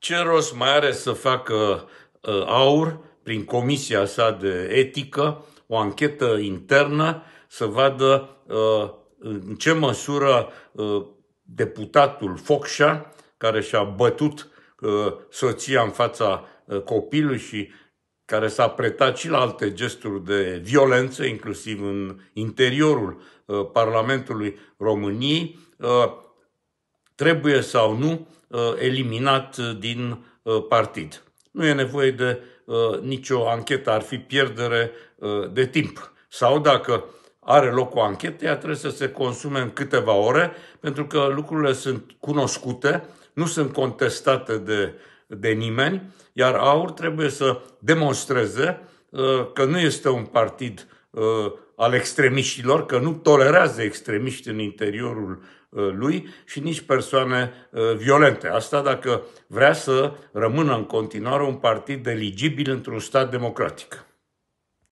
ce rost mai are să facă uh, aur prin comisia sa de etică o anchetă internă să vadă uh, în ce măsură uh, deputatul Focșa, care și-a bătut soția în fața copilului și care s-a pretat și la alte gesturi de violență, inclusiv în interiorul Parlamentului României, trebuie sau nu uh, eliminat uh, din uh, partid. Nu e nevoie de nicio anchetă, ar fi pierdere de timp. Sau dacă are loc o anchetă, ea trebuie să se consume în câteva ore, pentru că lucrurile sunt cunoscute, nu sunt contestate de, de nimeni, iar AUR trebuie să demonstreze că nu este un partid al extremiștilor, că nu tolerează extremiști în interiorul uh, lui și nici persoane uh, violente. Asta dacă vrea să rămână în continuare un partid eligibil într-un stat democratic.